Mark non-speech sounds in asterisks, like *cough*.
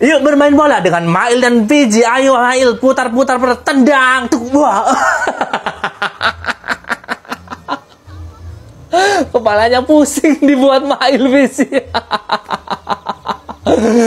Yuk bermain bola dengan Mail dan Fiji. Ayo Mail putar-putar bertendang. Tuh, wah. *laughs* Kepalanya pusing dibuat Mail Fiji. *laughs*